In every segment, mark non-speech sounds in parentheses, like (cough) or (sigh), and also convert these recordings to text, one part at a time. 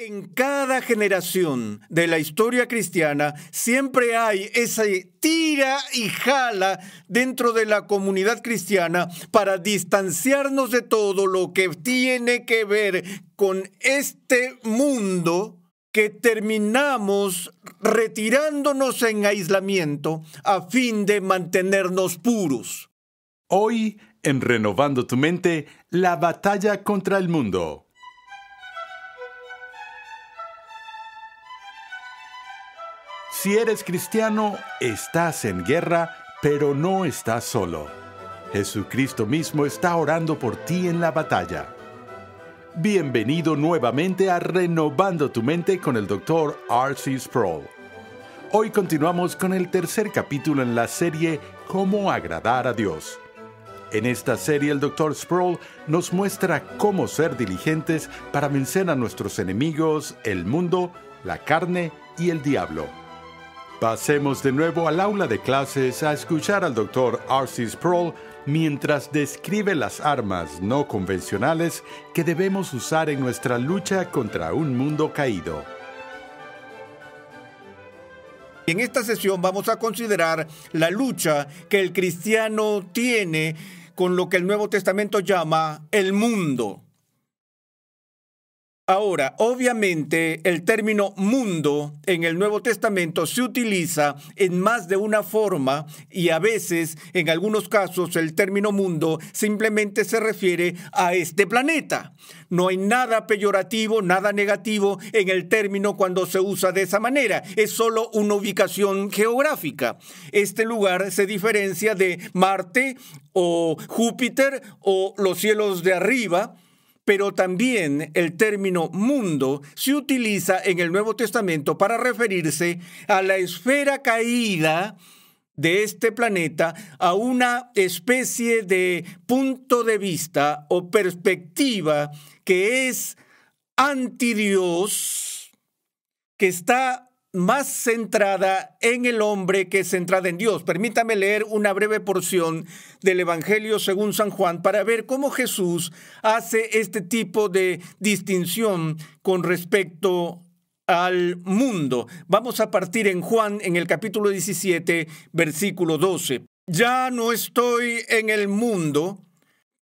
En cada generación de la historia cristiana siempre hay esa tira y jala dentro de la comunidad cristiana para distanciarnos de todo lo que tiene que ver con este mundo que terminamos retirándonos en aislamiento a fin de mantenernos puros. Hoy, en Renovando tu Mente, la batalla contra el mundo. Si eres cristiano, estás en guerra, pero no estás solo. Jesucristo mismo está orando por ti en la batalla. Bienvenido nuevamente a Renovando tu mente con el Dr. R.C. Sproul. Hoy continuamos con el tercer capítulo en la serie Cómo agradar a Dios. En esta serie el Dr. Sproul nos muestra cómo ser diligentes para vencer a nuestros enemigos, el mundo, la carne y el diablo. Pasemos de nuevo al aula de clases a escuchar al doctor Arcis Sproul mientras describe las armas no convencionales que debemos usar en nuestra lucha contra un mundo caído. En esta sesión vamos a considerar la lucha que el cristiano tiene con lo que el Nuevo Testamento llama el mundo. Ahora, obviamente, el término mundo en el Nuevo Testamento se utiliza en más de una forma y a veces, en algunos casos, el término mundo simplemente se refiere a este planeta. No hay nada peyorativo, nada negativo en el término cuando se usa de esa manera. Es solo una ubicación geográfica. Este lugar se diferencia de Marte o Júpiter o los cielos de arriba pero también el término mundo se utiliza en el Nuevo Testamento para referirse a la esfera caída de este planeta a una especie de punto de vista o perspectiva que es anti Dios, que está más centrada en el hombre que centrada en Dios. Permítame leer una breve porción del Evangelio según San Juan para ver cómo Jesús hace este tipo de distinción con respecto al mundo. Vamos a partir en Juan en el capítulo 17, versículo 12. Ya no estoy en el mundo,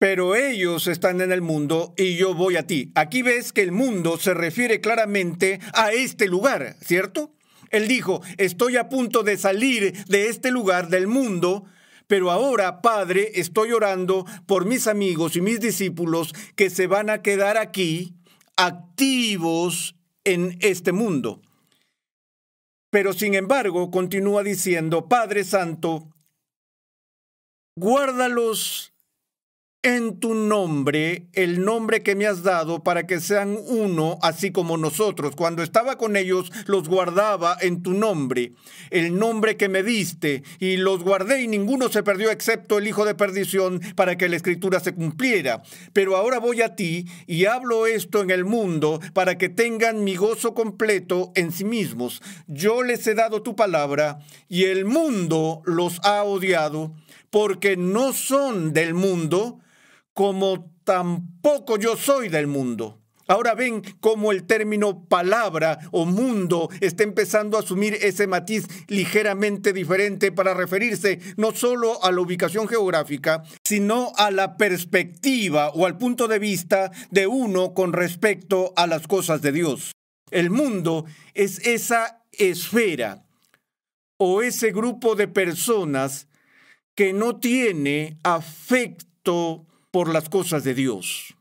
pero ellos están en el mundo y yo voy a ti. Aquí ves que el mundo se refiere claramente a este lugar, ¿cierto? Él dijo, estoy a punto de salir de este lugar del mundo, pero ahora, Padre, estoy orando por mis amigos y mis discípulos que se van a quedar aquí activos en este mundo. Pero sin embargo, continúa diciendo, Padre Santo, guárdalos en tu nombre, el nombre que me has dado, para que sean uno, así como nosotros. Cuando estaba con ellos, los guardaba en tu nombre, el nombre que me diste, y los guardé y ninguno se perdió excepto el hijo de perdición, para que la escritura se cumpliera. Pero ahora voy a ti y hablo esto en el mundo, para que tengan mi gozo completo en sí mismos. Yo les he dado tu palabra, y el mundo los ha odiado, porque no son del mundo, como tampoco yo soy del mundo. Ahora ven cómo el término palabra o mundo está empezando a asumir ese matiz ligeramente diferente para referirse no solo a la ubicación geográfica, sino a la perspectiva o al punto de vista de uno con respecto a las cosas de Dios. El mundo es esa esfera o ese grupo de personas que no tiene afecto por las cosas de Dios.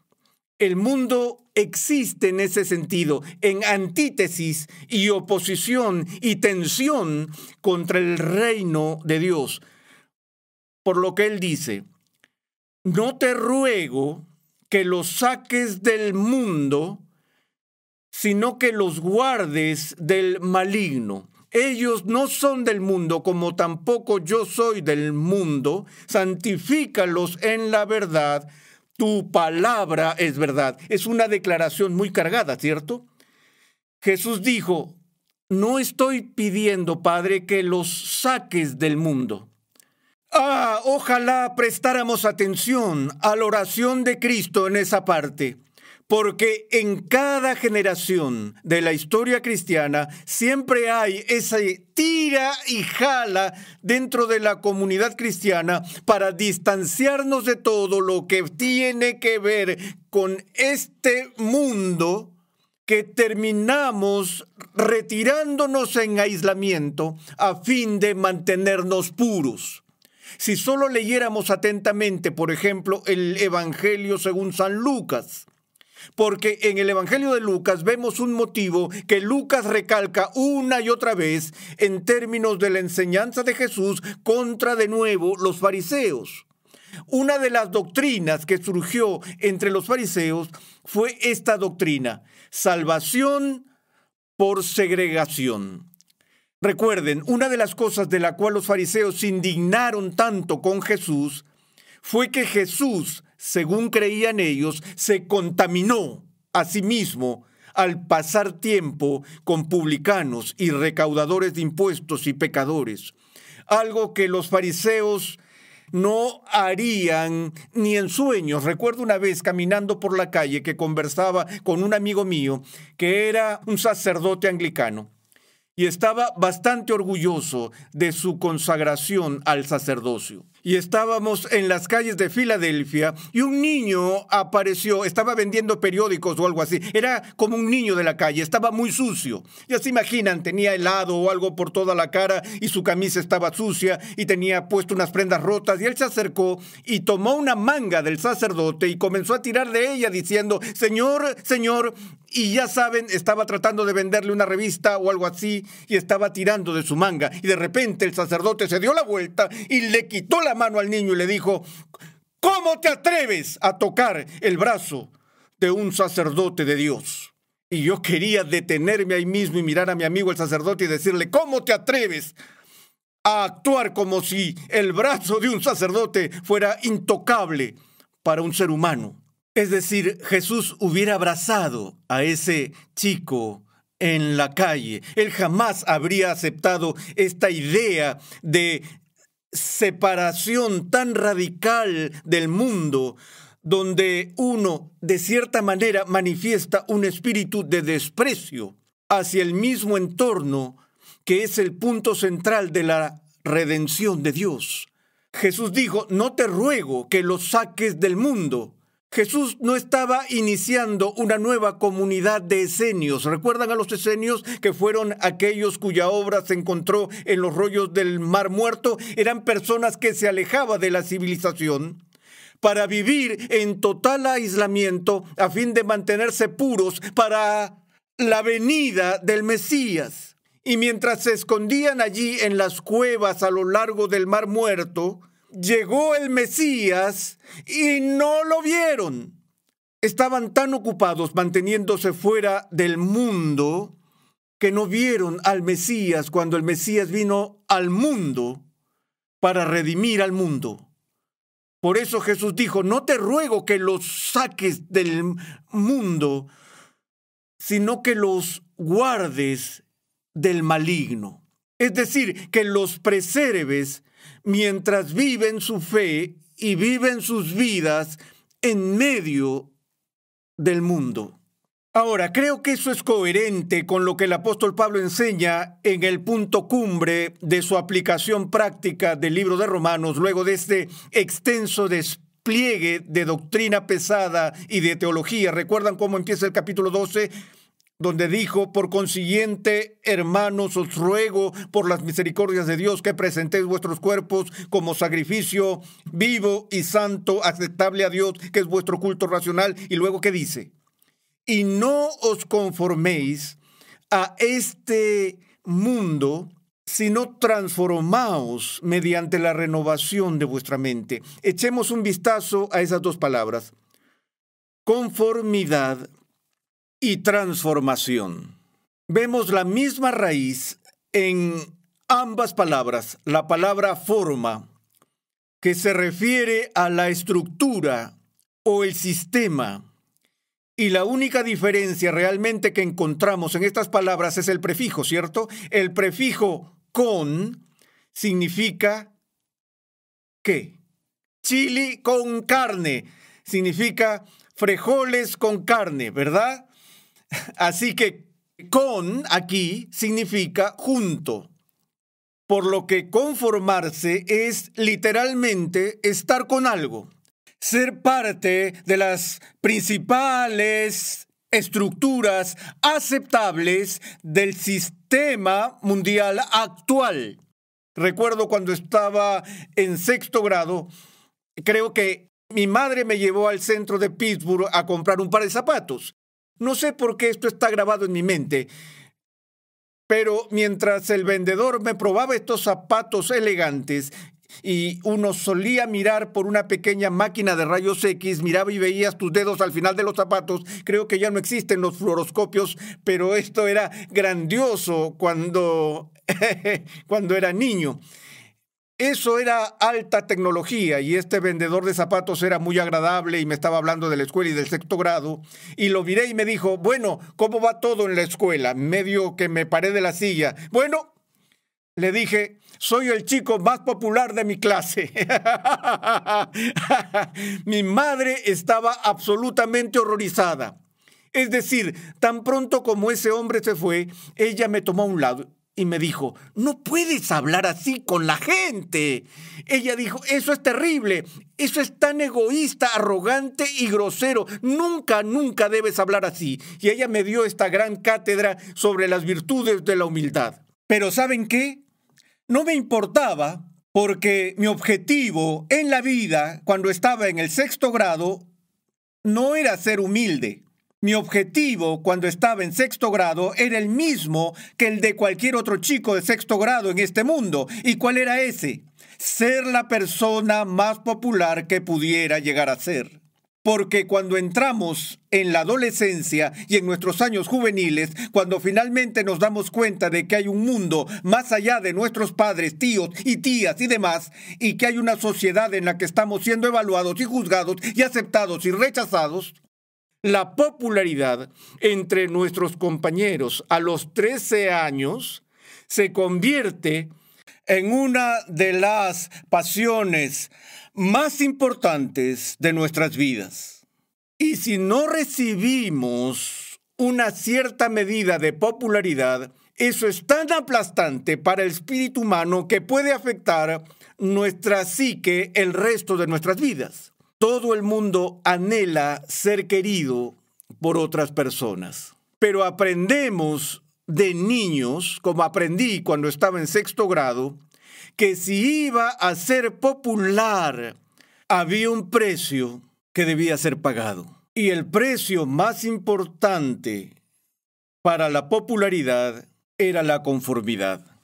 El mundo existe en ese sentido, en antítesis y oposición y tensión contra el reino de Dios. Por lo que él dice, no te ruego que los saques del mundo, sino que los guardes del maligno. Ellos no son del mundo, como tampoco yo soy del mundo. Santifícalos en la verdad. Tu palabra es verdad. Es una declaración muy cargada, ¿cierto? Jesús dijo, no estoy pidiendo, Padre, que los saques del mundo. Ah, ojalá prestáramos atención a la oración de Cristo en esa parte porque en cada generación de la historia cristiana siempre hay esa tira y jala dentro de la comunidad cristiana para distanciarnos de todo lo que tiene que ver con este mundo que terminamos retirándonos en aislamiento a fin de mantenernos puros. Si solo leyéramos atentamente, por ejemplo, el Evangelio según San Lucas, porque en el Evangelio de Lucas vemos un motivo que Lucas recalca una y otra vez en términos de la enseñanza de Jesús contra de nuevo los fariseos. Una de las doctrinas que surgió entre los fariseos fue esta doctrina, salvación por segregación. Recuerden, una de las cosas de la cual los fariseos se indignaron tanto con Jesús fue que Jesús, según creían ellos, se contaminó a sí mismo al pasar tiempo con publicanos y recaudadores de impuestos y pecadores, algo que los fariseos no harían ni en sueños. Recuerdo una vez caminando por la calle que conversaba con un amigo mío que era un sacerdote anglicano y estaba bastante orgulloso de su consagración al sacerdocio y estábamos en las calles de Filadelfia y un niño apareció, estaba vendiendo periódicos o algo así. Era como un niño de la calle, estaba muy sucio. Ya se imaginan, tenía helado o algo por toda la cara y su camisa estaba sucia y tenía puesto unas prendas rotas y él se acercó y tomó una manga del sacerdote y comenzó a tirar de ella diciendo, Señor, Señor, y ya saben, estaba tratando de venderle una revista o algo así y estaba tirando de su manga y de repente el sacerdote se dio la vuelta y le quitó la mano al niño y le dijo, ¿cómo te atreves a tocar el brazo de un sacerdote de Dios? Y yo quería detenerme ahí mismo y mirar a mi amigo el sacerdote y decirle, ¿cómo te atreves a actuar como si el brazo de un sacerdote fuera intocable para un ser humano? Es decir, Jesús hubiera abrazado a ese chico en la calle. Él jamás habría aceptado esta idea de separación tan radical del mundo, donde uno, de cierta manera, manifiesta un espíritu de desprecio hacia el mismo entorno que es el punto central de la redención de Dios. Jesús dijo, no te ruego que los saques del mundo, Jesús no estaba iniciando una nueva comunidad de esenios. ¿Recuerdan a los esenios que fueron aquellos cuya obra se encontró en los rollos del Mar Muerto? Eran personas que se alejaban de la civilización para vivir en total aislamiento a fin de mantenerse puros para la venida del Mesías. Y mientras se escondían allí en las cuevas a lo largo del Mar Muerto, llegó el Mesías y no lo vieron. Estaban tan ocupados manteniéndose fuera del mundo que no vieron al Mesías cuando el Mesías vino al mundo para redimir al mundo. Por eso Jesús dijo, no te ruego que los saques del mundo, sino que los guardes del maligno. Es decir, que los preserves mientras viven su fe y viven sus vidas en medio del mundo. Ahora, creo que eso es coherente con lo que el apóstol Pablo enseña en el punto cumbre de su aplicación práctica del libro de Romanos, luego de este extenso despliegue de doctrina pesada y de teología. ¿Recuerdan cómo empieza el capítulo 12? donde dijo, por consiguiente, hermanos, os ruego por las misericordias de Dios que presentéis vuestros cuerpos como sacrificio vivo y santo, aceptable a Dios, que es vuestro culto racional. Y luego, ¿qué dice? Y no os conforméis a este mundo, sino transformaos mediante la renovación de vuestra mente. Echemos un vistazo a esas dos palabras. Conformidad y transformación. Vemos la misma raíz en ambas palabras, la palabra forma, que se refiere a la estructura o el sistema. Y la única diferencia realmente que encontramos en estas palabras es el prefijo, ¿cierto? El prefijo con significa ¿qué? Chili con carne, significa frijoles con carne, ¿verdad? Así que con aquí significa junto, por lo que conformarse es literalmente estar con algo, ser parte de las principales estructuras aceptables del sistema mundial actual. Recuerdo cuando estaba en sexto grado, creo que mi madre me llevó al centro de Pittsburgh a comprar un par de zapatos no sé por qué esto está grabado en mi mente, pero mientras el vendedor me probaba estos zapatos elegantes y uno solía mirar por una pequeña máquina de rayos X, miraba y veías tus dedos al final de los zapatos. Creo que ya no existen los fluoroscopios, pero esto era grandioso cuando, (laughs) cuando era niño. Eso era alta tecnología y este vendedor de zapatos era muy agradable y me estaba hablando de la escuela y del sexto grado y lo miré y me dijo, bueno, ¿cómo va todo en la escuela? Medio que me paré de la silla. Bueno, le dije, soy el chico más popular de mi clase. (laughs) mi madre estaba absolutamente horrorizada. Es decir, tan pronto como ese hombre se fue, ella me tomó a un lado y me dijo, no puedes hablar así con la gente. Ella dijo, eso es terrible, eso es tan egoísta, arrogante y grosero. Nunca, nunca debes hablar así. Y ella me dio esta gran cátedra sobre las virtudes de la humildad. Pero ¿saben qué? No me importaba porque mi objetivo en la vida, cuando estaba en el sexto grado, no era ser humilde. Mi objetivo cuando estaba en sexto grado era el mismo que el de cualquier otro chico de sexto grado en este mundo. ¿Y cuál era ese? Ser la persona más popular que pudiera llegar a ser. Porque cuando entramos en la adolescencia y en nuestros años juveniles, cuando finalmente nos damos cuenta de que hay un mundo más allá de nuestros padres, tíos y tías y demás, y que hay una sociedad en la que estamos siendo evaluados y juzgados y aceptados y rechazados, la popularidad entre nuestros compañeros a los 13 años se convierte en una de las pasiones más importantes de nuestras vidas. Y si no recibimos una cierta medida de popularidad, eso es tan aplastante para el espíritu humano que puede afectar nuestra psique el resto de nuestras vidas. Todo el mundo anhela ser querido por otras personas, pero aprendemos de niños, como aprendí cuando estaba en sexto grado, que si iba a ser popular, había un precio que debía ser pagado. Y el precio más importante para la popularidad era la conformidad.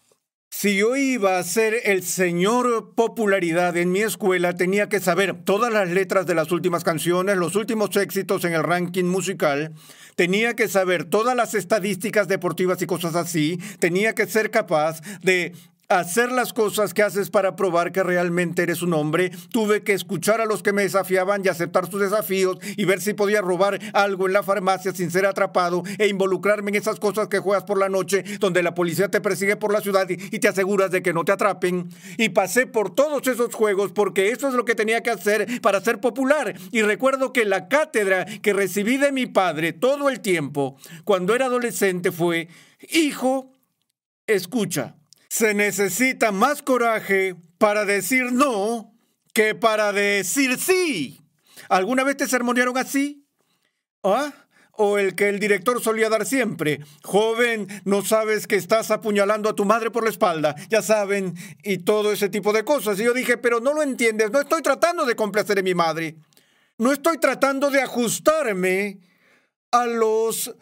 Si yo iba a ser el señor popularidad en mi escuela, tenía que saber todas las letras de las últimas canciones, los últimos éxitos en el ranking musical, tenía que saber todas las estadísticas deportivas y cosas así, tenía que ser capaz de hacer las cosas que haces para probar que realmente eres un hombre. Tuve que escuchar a los que me desafiaban y aceptar sus desafíos y ver si podía robar algo en la farmacia sin ser atrapado e involucrarme en esas cosas que juegas por la noche donde la policía te persigue por la ciudad y te aseguras de que no te atrapen. Y pasé por todos esos juegos porque eso es lo que tenía que hacer para ser popular. Y recuerdo que la cátedra que recibí de mi padre todo el tiempo cuando era adolescente fue, hijo, escucha. Se necesita más coraje para decir no que para decir sí. ¿Alguna vez te sermonearon así? ¿Ah? O el que el director solía dar siempre. Joven, no sabes que estás apuñalando a tu madre por la espalda. Ya saben, y todo ese tipo de cosas. Y yo dije, pero no lo entiendes. No estoy tratando de complacer a mi madre. No estoy tratando de ajustarme a los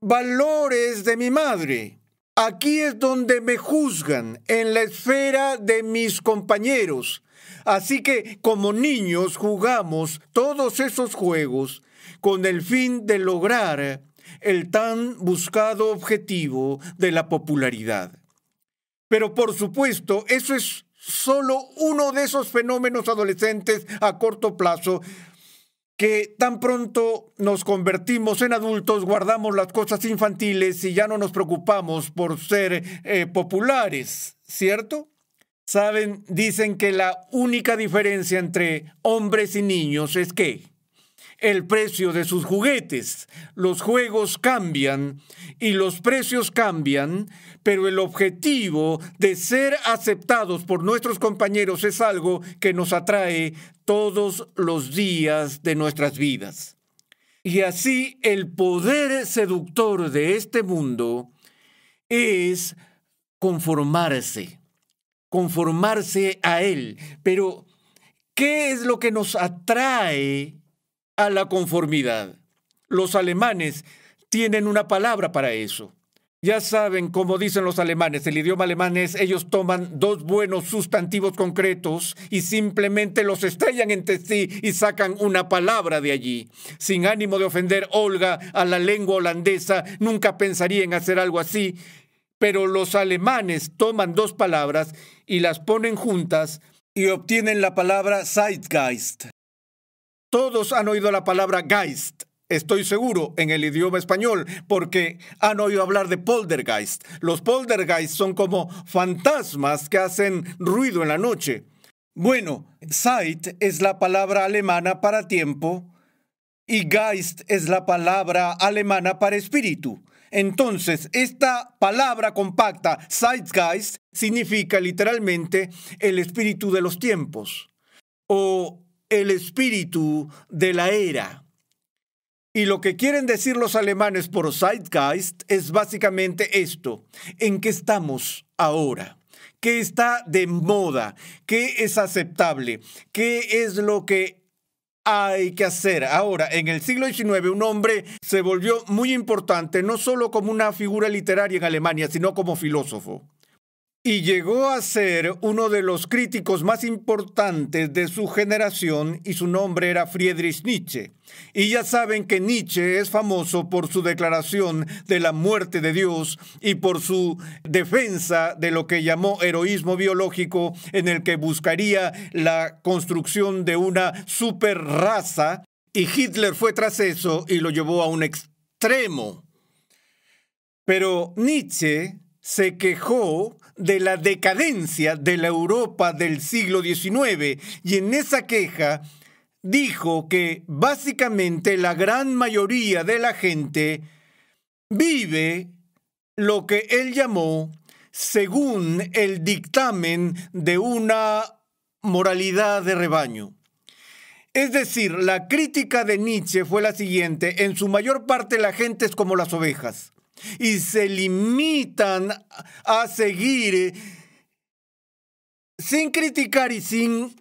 valores de mi madre. Aquí es donde me juzgan, en la esfera de mis compañeros. Así que como niños jugamos todos esos juegos con el fin de lograr el tan buscado objetivo de la popularidad. Pero por supuesto, eso es solo uno de esos fenómenos adolescentes a corto plazo que tan pronto nos convertimos en adultos, guardamos las cosas infantiles y ya no nos preocupamos por ser eh, populares, ¿cierto? Saben, dicen que la única diferencia entre hombres y niños es que el precio de sus juguetes. Los juegos cambian y los precios cambian, pero el objetivo de ser aceptados por nuestros compañeros es algo que nos atrae todos los días de nuestras vidas. Y así el poder seductor de este mundo es conformarse, conformarse a él. Pero, ¿qué es lo que nos atrae a la conformidad. Los alemanes tienen una palabra para eso. Ya saben, cómo dicen los alemanes, el idioma alemán es, ellos toman dos buenos sustantivos concretos y simplemente los estrellan entre sí y sacan una palabra de allí. Sin ánimo de ofender Olga a la lengua holandesa, nunca pensaría en hacer algo así, pero los alemanes toman dos palabras y las ponen juntas y obtienen la palabra Zeitgeist, todos han oído la palabra Geist. Estoy seguro en el idioma español porque han oído hablar de poltergeist. Los poldergeist son como fantasmas que hacen ruido en la noche. Bueno, Zeit es la palabra alemana para tiempo y Geist es la palabra alemana para espíritu. Entonces, esta palabra compacta, Zeitgeist, significa literalmente el espíritu de los tiempos o el espíritu de la era. Y lo que quieren decir los alemanes por Zeitgeist es básicamente esto, ¿en qué estamos ahora? ¿Qué está de moda? ¿Qué es aceptable? ¿Qué es lo que hay que hacer. Ahora, en el siglo XIX, un hombre se volvió muy importante, no solo como una figura literaria en Alemania, sino como filósofo y llegó a ser uno de los críticos más importantes de su generación y su nombre era Friedrich Nietzsche. Y ya saben que Nietzsche es famoso por su declaración de la muerte de Dios y por su defensa de lo que llamó heroísmo biológico en el que buscaría la construcción de una superraza y Hitler fue tras eso y lo llevó a un extremo. Pero Nietzsche se quejó de la decadencia de la Europa del siglo XIX y en esa queja dijo que básicamente la gran mayoría de la gente vive lo que él llamó según el dictamen de una moralidad de rebaño. Es decir, la crítica de Nietzsche fue la siguiente, en su mayor parte la gente es como las ovejas y se limitan a seguir sin criticar y sin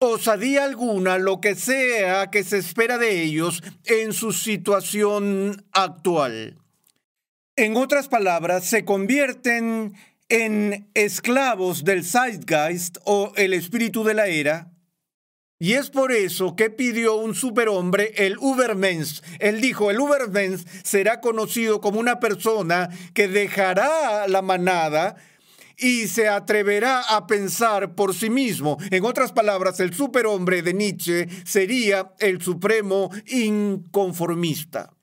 osadía alguna lo que sea que se espera de ellos en su situación actual. En otras palabras, se convierten en esclavos del zeitgeist o el espíritu de la era y es por eso que pidió un superhombre, el Ubermens. Él dijo, el Ubermens será conocido como una persona que dejará la manada y se atreverá a pensar por sí mismo. En otras palabras, el superhombre de Nietzsche sería el supremo inconformista.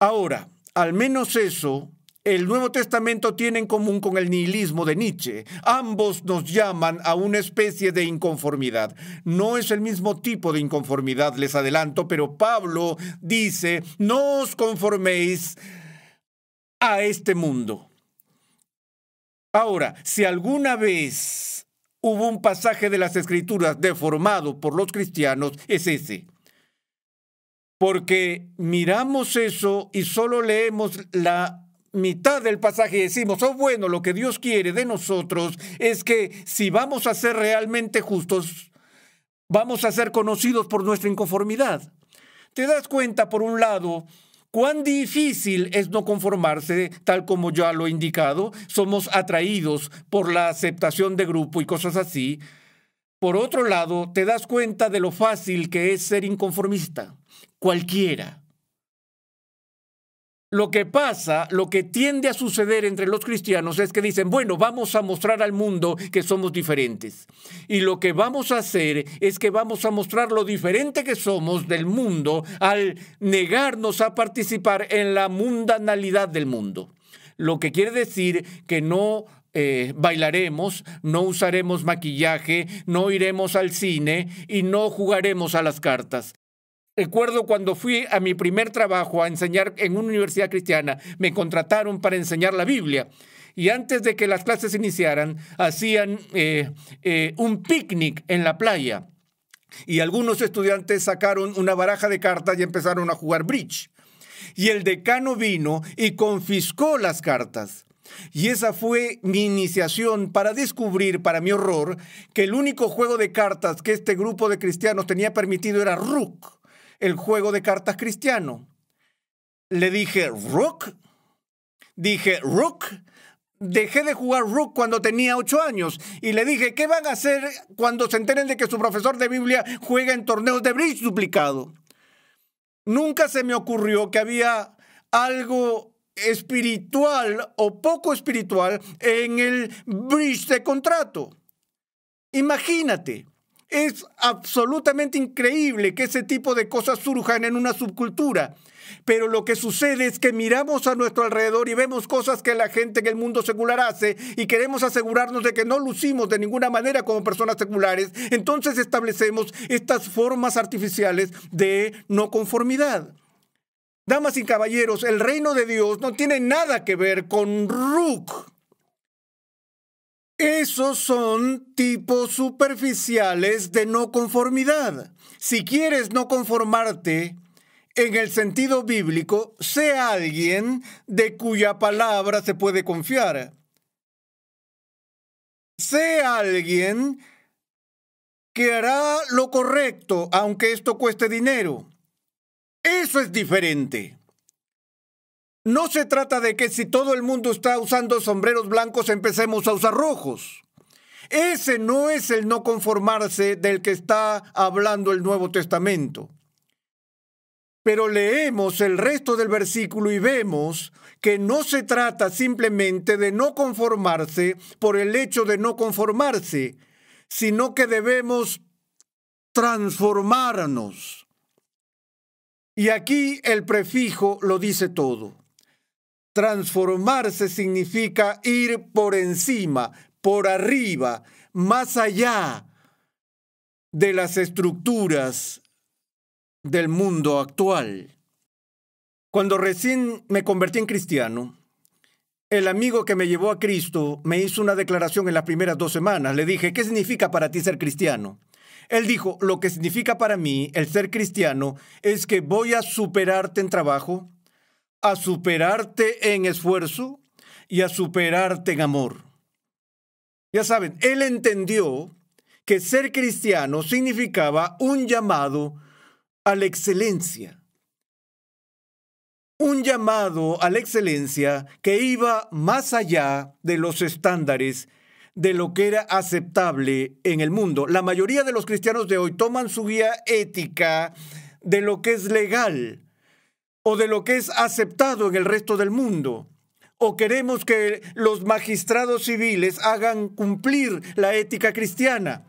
Ahora, al menos eso el Nuevo Testamento tiene en común con el nihilismo de Nietzsche. Ambos nos llaman a una especie de inconformidad. No es el mismo tipo de inconformidad, les adelanto, pero Pablo dice, no os conforméis a este mundo. Ahora, si alguna vez hubo un pasaje de las Escrituras deformado por los cristianos, es ese porque miramos eso y solo leemos la mitad del pasaje decimos, oh bueno, lo que Dios quiere de nosotros es que si vamos a ser realmente justos, vamos a ser conocidos por nuestra inconformidad. Te das cuenta, por un lado, cuán difícil es no conformarse, tal como ya lo he indicado, somos atraídos por la aceptación de grupo y cosas así. Por otro lado, te das cuenta de lo fácil que es ser inconformista, cualquiera. Lo que pasa, lo que tiende a suceder entre los cristianos es que dicen, bueno, vamos a mostrar al mundo que somos diferentes. Y lo que vamos a hacer es que vamos a mostrar lo diferente que somos del mundo al negarnos a participar en la mundanalidad del mundo. Lo que quiere decir que no eh, bailaremos, no usaremos maquillaje, no iremos al cine y no jugaremos a las cartas. Recuerdo cuando fui a mi primer trabajo a enseñar en una universidad cristiana, me contrataron para enseñar la Biblia. Y antes de que las clases iniciaran, hacían eh, eh, un picnic en la playa. Y algunos estudiantes sacaron una baraja de cartas y empezaron a jugar bridge. Y el decano vino y confiscó las cartas. Y esa fue mi iniciación para descubrir, para mi horror, que el único juego de cartas que este grupo de cristianos tenía permitido era Rook el juego de cartas cristiano. Le dije Rook. Dije Rook. Dejé de jugar Rook cuando tenía ocho años y le dije, ¿qué van a hacer cuando se enteren de que su profesor de Biblia juega en torneos de bridge duplicado? Nunca se me ocurrió que había algo espiritual o poco espiritual en el bridge de contrato. Imagínate, es absolutamente increíble que ese tipo de cosas surjan en una subcultura. Pero lo que sucede es que miramos a nuestro alrededor y vemos cosas que la gente en el mundo secular hace y queremos asegurarnos de que no lucimos de ninguna manera como personas seculares. Entonces establecemos estas formas artificiales de no conformidad. Damas y caballeros, el reino de Dios no tiene nada que ver con Rook. Esos son tipos superficiales de no conformidad. Si quieres no conformarte, en el sentido bíblico, sé alguien de cuya palabra se puede confiar. Sé alguien que hará lo correcto, aunque esto cueste dinero. Eso es diferente. No se trata de que si todo el mundo está usando sombreros blancos empecemos a usar rojos. Ese no es el no conformarse del que está hablando el Nuevo Testamento. Pero leemos el resto del versículo y vemos que no se trata simplemente de no conformarse por el hecho de no conformarse, sino que debemos transformarnos. Y aquí el prefijo lo dice todo. Transformarse significa ir por encima, por arriba, más allá de las estructuras del mundo actual. Cuando recién me convertí en cristiano, el amigo que me llevó a Cristo me hizo una declaración en las primeras dos semanas. Le dije, ¿qué significa para ti ser cristiano? Él dijo, lo que significa para mí el ser cristiano es que voy a superarte en trabajo, a superarte en esfuerzo y a superarte en amor. Ya saben, él entendió que ser cristiano significaba un llamado a la excelencia. Un llamado a la excelencia que iba más allá de los estándares de lo que era aceptable en el mundo. La mayoría de los cristianos de hoy toman su guía ética de lo que es legal, o de lo que es aceptado en el resto del mundo. ¿O queremos que los magistrados civiles hagan cumplir la ética cristiana?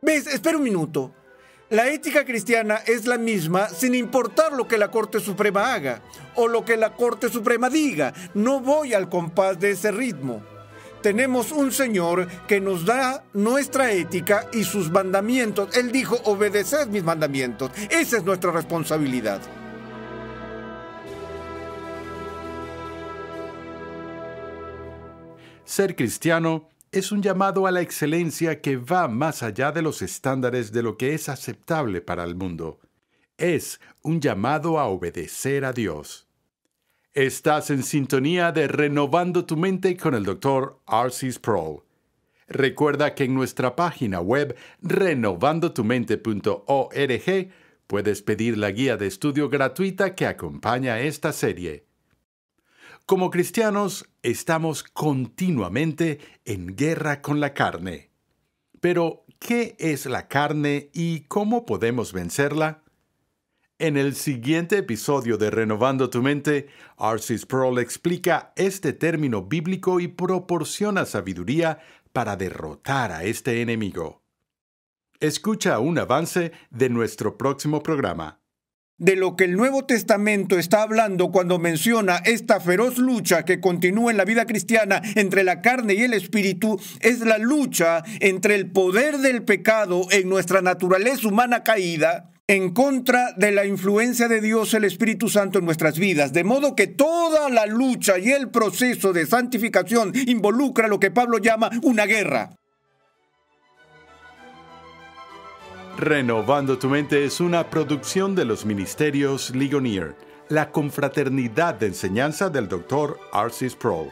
¿Ves? Espera un minuto. La ética cristiana es la misma sin importar lo que la Corte Suprema haga o lo que la Corte Suprema diga. No voy al compás de ese ritmo. Tenemos un Señor que nos da nuestra ética y sus mandamientos. Él dijo, obedeced mis mandamientos. Esa es nuestra responsabilidad. Ser cristiano es un llamado a la excelencia que va más allá de los estándares de lo que es aceptable para el mundo. Es un llamado a obedecer a Dios. Estás en sintonía de Renovando tu mente con el Dr. Arcis Sproul. Recuerda que en nuestra página web renovandotumente.org puedes pedir la guía de estudio gratuita que acompaña esta serie. Como cristianos estamos continuamente en guerra con la carne. Pero, ¿qué es la carne y cómo podemos vencerla? En el siguiente episodio de Renovando tu Mente, Arcis Pearl explica este término bíblico y proporciona sabiduría para derrotar a este enemigo. Escucha un avance de nuestro próximo programa de lo que el Nuevo Testamento está hablando cuando menciona esta feroz lucha que continúa en la vida cristiana entre la carne y el espíritu, es la lucha entre el poder del pecado en nuestra naturaleza humana caída en contra de la influencia de Dios el Espíritu Santo en nuestras vidas. De modo que toda la lucha y el proceso de santificación involucra lo que Pablo llama una guerra. Renovando tu mente es una producción de los ministerios Ligonier, la confraternidad de enseñanza del Dr. Arcis Pro.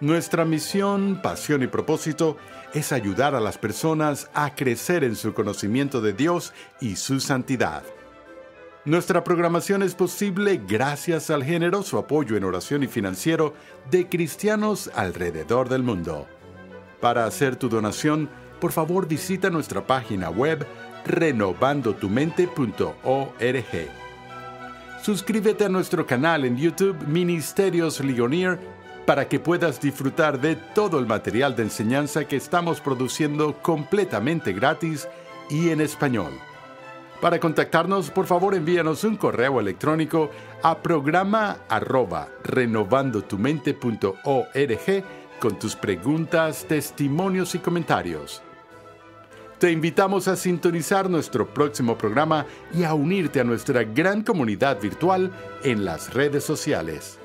Nuestra misión, pasión y propósito es ayudar a las personas a crecer en su conocimiento de Dios y su santidad. Nuestra programación es posible gracias al generoso apoyo en oración y financiero de cristianos alrededor del mundo. Para hacer tu donación, por favor visita nuestra página web renovandotumente.org. Suscríbete a nuestro canal en YouTube Ministerios Ligonier para que puedas disfrutar de todo el material de enseñanza que estamos produciendo completamente gratis y en español. Para contactarnos, por favor envíanos un correo electrónico a programa renovandotumente.org con tus preguntas, testimonios y comentarios. Te invitamos a sintonizar nuestro próximo programa y a unirte a nuestra gran comunidad virtual en las redes sociales.